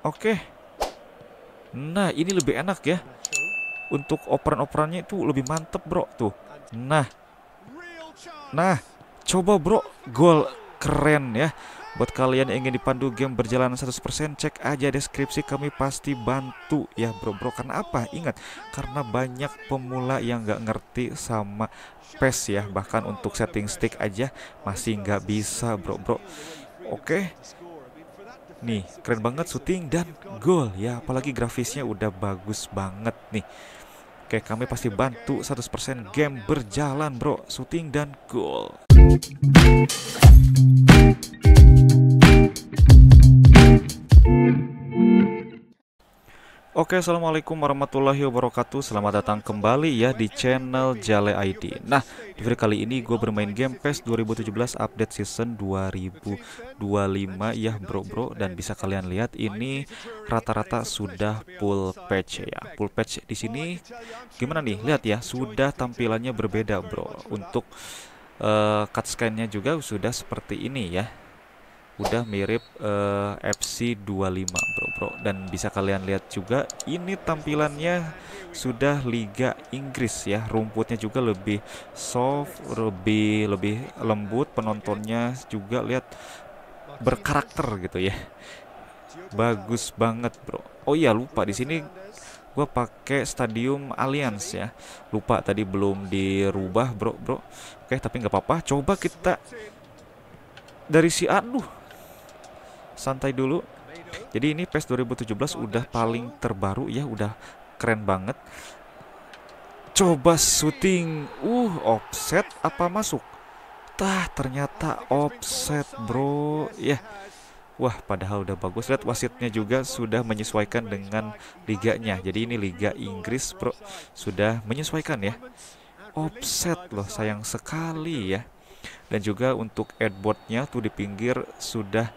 Oke. Nah, ini lebih enak ya. Untuk operan-operannya itu lebih mantep, bro. Tuh. Nah. Nah, coba bro. Gol. Keren ya. Buat kalian yang ingin dipandu game berjalan 100% cek aja deskripsi kami pasti bantu ya bro bro karena apa ingat karena banyak pemula yang nggak ngerti sama PES ya bahkan untuk setting stick aja masih nggak bisa bro bro oke Nih, keren banget syuting dan gol ya, apalagi grafisnya udah bagus banget nih. Oke, kami pasti bantu 100% game berjalan, Bro. Syuting dan gol. Oke, Assalamualaikum warahmatullahi wabarakatuh Selamat datang kembali ya di channel Jale ID Nah, di video kali ini gue bermain game PES 2017 update season 2025 ya bro-bro Dan bisa kalian lihat ini rata-rata sudah full patch ya Full patch di sini gimana nih? Lihat ya, sudah tampilannya berbeda bro Untuk uh, cut nya juga sudah seperti ini ya Udah mirip uh, eh, FC25 bro Pro dan bisa kalian lihat juga ini tampilannya sudah Liga Inggris ya rumputnya juga lebih soft lebih lebih lembut penontonnya juga lihat berkarakter gitu ya bagus banget bro oh iya lupa di sini gue pakai stadium Alliance ya lupa tadi belum dirubah bro bro oke tapi nggak apa-apa coba kita dari si aduh santai dulu jadi ini PES 2017 udah paling terbaru ya, udah keren banget. Coba syuting. Uh, offset apa masuk? Tah, ternyata offset, Bro. Ya. Yeah. Wah, padahal udah bagus. Lihat wasitnya juga sudah menyesuaikan dengan liganya. Jadi ini Liga Inggris, Bro. Sudah menyesuaikan ya. Offset loh, sayang sekali ya. Dan juga untuk Edwardnya tuh di pinggir sudah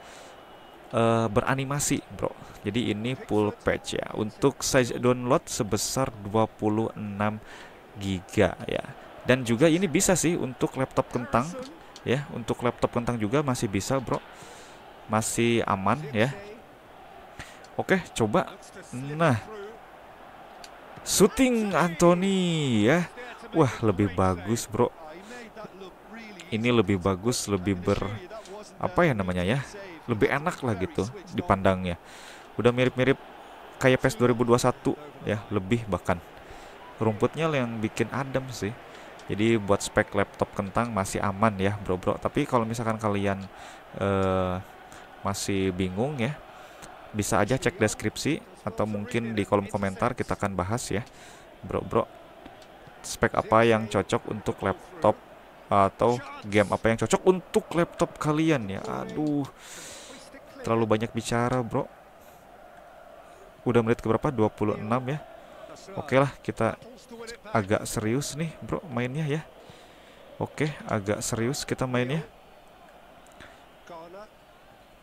uh, beranimasi, Bro. Jadi ini full patch ya. Untuk size download sebesar 26 GB ya. Dan juga ini bisa sih untuk laptop kentang ya, untuk laptop kentang juga masih bisa, Bro. Masih aman ya. Oke, coba. Nah. Shooting Anthony ya. Wah, lebih bagus, Bro. Ini lebih bagus, lebih ber apa ya namanya ya? lebih enak lah gitu dipandangnya udah mirip-mirip kayak PES 2021 ya lebih bahkan rumputnya yang bikin adem sih jadi buat spek laptop kentang masih aman ya bro bro tapi kalau misalkan kalian uh, masih bingung ya bisa aja cek deskripsi atau mungkin di kolom komentar kita akan bahas ya bro bro spek apa yang cocok untuk laptop atau game apa yang cocok untuk laptop kalian ya. Aduh. Terlalu banyak bicara, Bro. Udah menit ke berapa? 26 ya. Oke lah, kita agak serius nih, Bro, mainnya ya. Oke, agak serius kita mainnya.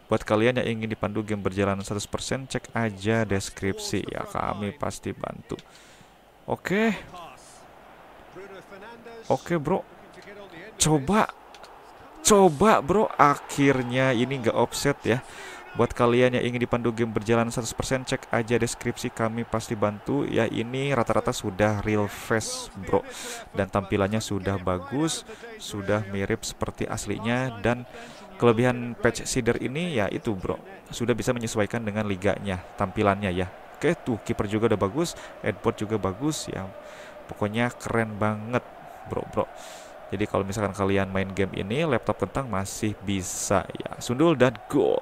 Buat kalian yang ingin dipandu game berjalan 100%, cek aja deskripsi ya, kami pasti bantu. Oke. Oke, okay, Bro coba coba bro akhirnya ini nggak offset ya buat kalian yang ingin dipandu game berjalan 100% cek aja deskripsi kami pasti bantu ya ini rata-rata sudah real face bro dan tampilannya sudah bagus sudah mirip seperti aslinya dan kelebihan patch seeder ini ya itu bro sudah bisa menyesuaikan dengan liganya tampilannya ya oke tuh kiper juga udah bagus headboard juga bagus ya pokoknya keren banget bro bro jadi kalau misalkan kalian main game ini, laptop kentang masih bisa ya. Sundul dan gol.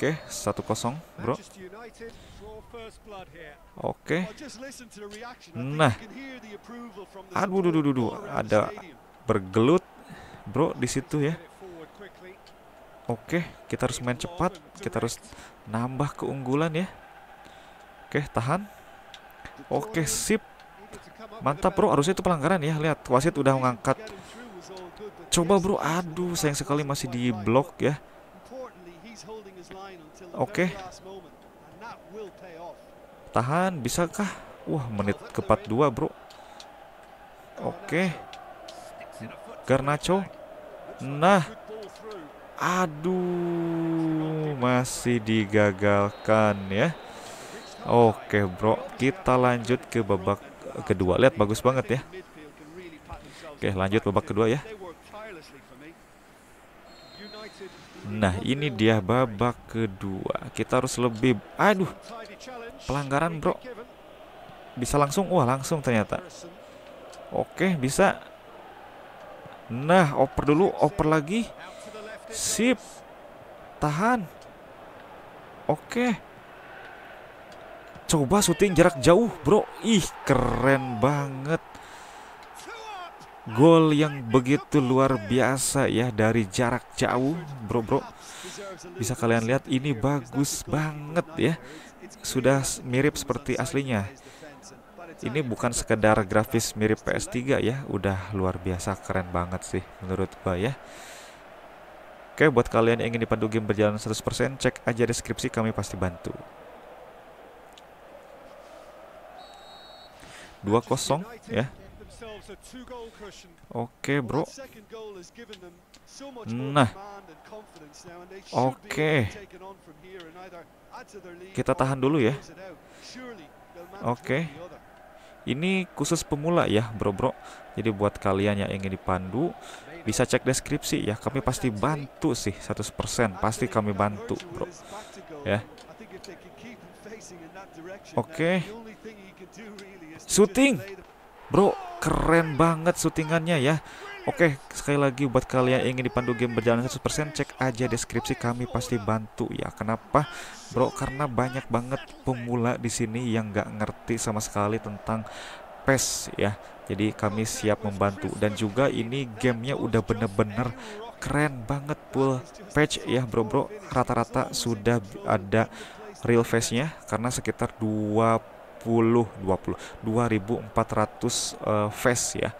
Oke, satu kosong Bro. Oke. Nah. Aduh, duh, duh, duh, ada bergelut, Bro, di situ ya. Oke, kita harus main cepat, kita harus nambah keunggulan ya. Oke, tahan. Oke, sip. Mantap bro, harusnya itu pelanggaran ya. Lihat wasit udah mengangkat. Coba bro, aduh sayang sekali masih di blok ya. Oke. Okay. Tahan, bisakah? Wah, menit ke 42 bro. Oke. Okay. Garnacho. Nah. Aduh, masih digagalkan ya. Oke bro, kita lanjut ke babak kedua. Lihat bagus banget ya. Oke, lanjut babak kedua ya. Nah, ini dia babak kedua. Kita harus lebih aduh. Pelanggaran, Bro. Bisa langsung. Wah, langsung ternyata. Oke, bisa. Nah, oper dulu, oper lagi. Sip. Tahan. Oke. Coba syuting jarak jauh bro Ih keren banget Gol yang begitu luar biasa ya Dari jarak jauh bro bro Bisa kalian lihat ini bagus banget ya Sudah mirip seperti aslinya Ini bukan sekedar grafis mirip PS3 ya Udah luar biasa keren banget sih menurut gua ya Oke buat kalian yang ingin dipandu game berjalan 100% Cek aja deskripsi kami pasti bantu 2-0 ya. Oke, Bro. Nah. Oke. Kita tahan dulu ya. Oke. Ini khusus pemula ya, Bro-bro. Jadi buat kalian yang ingin dipandu, bisa cek deskripsi ya. Kami pasti bantu sih 100%, pasti kami bantu, Bro. Ya. Oke. Okay. Shooting. Bro, keren banget syutingannya ya. Oke, sekali lagi buat kalian yang ingin dipandu game berjalan 100% cek aja deskripsi kami pasti bantu ya. Kenapa? Bro, karena banyak banget pemula di sini yang nggak ngerti sama sekali tentang PES ya. Jadi kami siap membantu dan juga ini gamenya udah bener-bener keren banget full patch ya bro bro rata-rata sudah ada real face-nya karena sekitar 20 20 2400 uh, face ya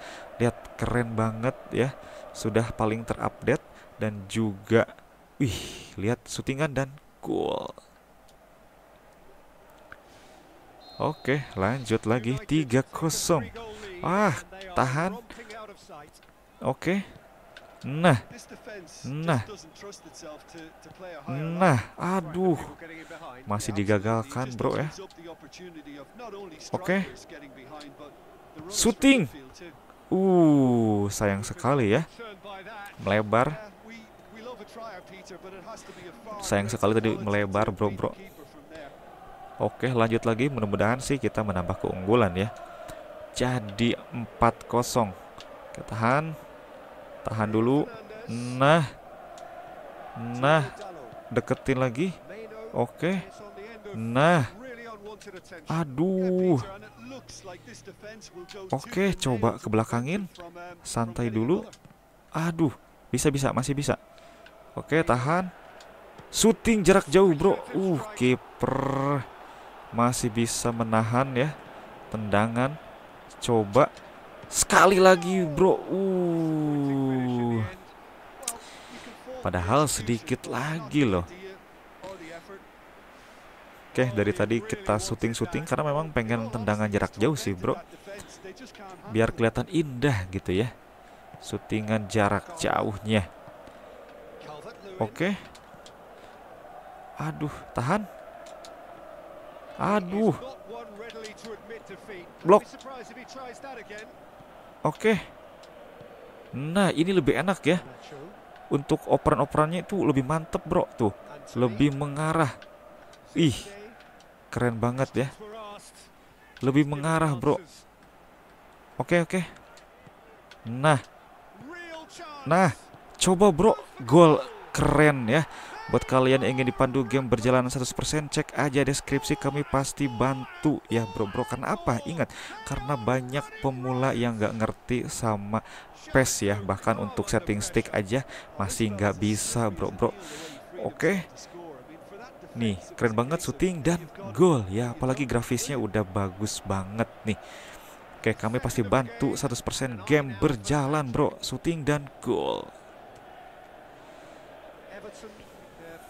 lihat keren banget ya sudah paling terupdate dan juga wih lihat syutingan dan cool Oke lanjut lagi 3-0 ah tahan Oke Nah. Nah. Nah, aduh. Masih digagalkan, Bro ya. Oke. Okay. Shooting. Uh, sayang sekali ya. Melebar. Sayang sekali tadi melebar, Bro, Bro. Oke, lanjut lagi. Mudah-mudahan sih kita menambah keunggulan ya. Jadi 4-0. Kita tahan. Tahan dulu. Nah. Nah. Deketin lagi. Oke. Nah. Aduh. Oke, coba ke belakangin. Santai dulu. Aduh, bisa-bisa, masih bisa. Oke, tahan. Shooting jarak jauh, bro. Uh, kiper masih bisa menahan ya tendangan. Coba sekali lagi, bro. Uh, Padahal sedikit lagi loh. Oke, dari tadi kita syuting-syuting karena memang pengen tendangan jarak jauh sih, bro. Biar kelihatan indah gitu ya. Syutingan jarak jauhnya. Oke. Aduh, tahan. Aduh. Blok. Oke. Nah, ini lebih enak ya untuk operan-operannya itu lebih mantep bro tuh lebih mengarah ih keren banget ya lebih mengarah bro oke oke nah nah coba bro gol keren ya Buat kalian yang ingin dipandu game berjalan 100% cek aja deskripsi kami pasti bantu ya bro bro karena apa ingat karena banyak pemula yang nggak ngerti sama PES ya bahkan untuk setting stick aja masih nggak bisa bro bro oke nih keren banget syuting dan gol ya apalagi grafisnya udah bagus banget nih Oke, kami pasti bantu 100% game berjalan, bro. syuting dan gol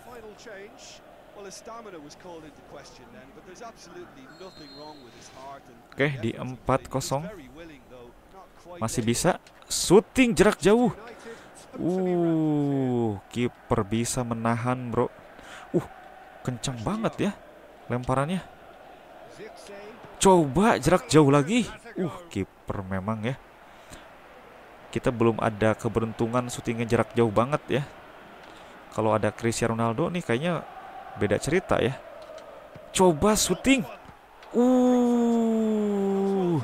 final change. Well, his stamina was called into question then, but there's absolutely nothing wrong with his heart. Oke, okay, di 4-0. Masih bisa shooting jarak jauh. Uh, kiper bisa menahan, Bro. Uh, kencang banget ya lemparannya. Coba jarak jauh lagi. Uh, kiper memang ya. Kita belum ada keberuntungan syutingnya jarak jauh banget ya kalau ada Cristiano Ronaldo nih kayaknya beda cerita ya. Coba syuting. Uh.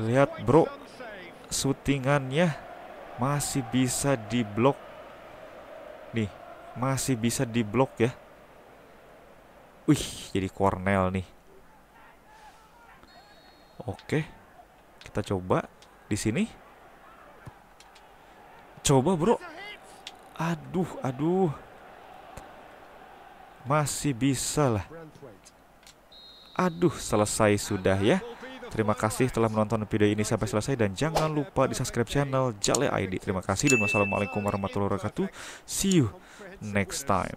Lihat bro, syutingannya masih bisa diblok. Nih, masih bisa diblok ya. Wih, jadi Cornell nih. Oke. Kita coba di sini. Coba, Bro. Aduh, aduh. Masih bisa lah. Aduh, selesai sudah ya. Terima kasih telah menonton video ini sampai selesai dan jangan lupa di subscribe channel Jale ID. Terima kasih dan wassalamualaikum warahmatullahi wabarakatuh. See you next time.